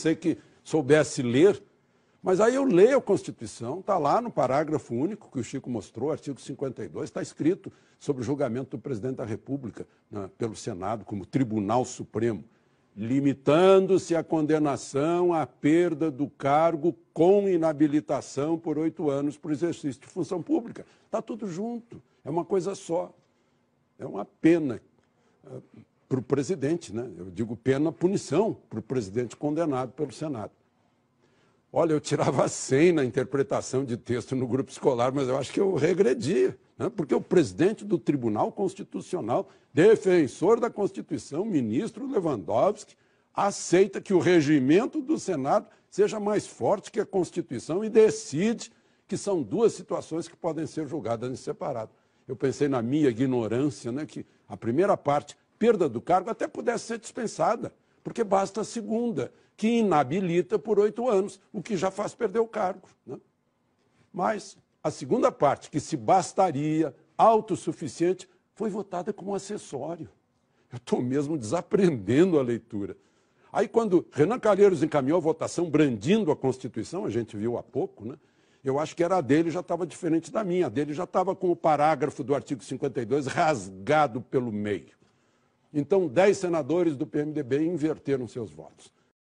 sei que soubesse ler. Mas aí eu leio a Constituição, está lá no parágrafo único que o Chico mostrou, artigo 52, está escrito sobre o julgamento do presidente da República né, pelo Senado como Tribunal Supremo, limitando-se a condenação à perda do cargo com inabilitação por oito anos para o exercício de função pública. Está tudo junto, é uma coisa só. É uma pena para o presidente, né? Eu digo pena, punição para o presidente condenado pelo Senado. Olha, eu tirava 100 na interpretação de texto no grupo escolar, mas eu acho que eu regredi, né? porque o presidente do Tribunal Constitucional, defensor da Constituição, ministro Lewandowski, aceita que o regimento do Senado seja mais forte que a Constituição e decide que são duas situações que podem ser julgadas em separado. Eu pensei na minha ignorância, né, que a primeira parte perda do cargo até pudesse ser dispensada, porque basta a segunda, que inabilita por oito anos, o que já faz perder o cargo. Né? Mas a segunda parte, que se bastaria, autossuficiente, foi votada como acessório. Eu estou mesmo desaprendendo a leitura. Aí, quando Renan Calheiros encaminhou a votação brandindo a Constituição, a gente viu há pouco, né? Eu acho que era a dele já estava diferente da minha. A dele já estava com o parágrafo do artigo 52 rasgado pelo meio. Então, dez senadores do PMDB inverteram seus votos.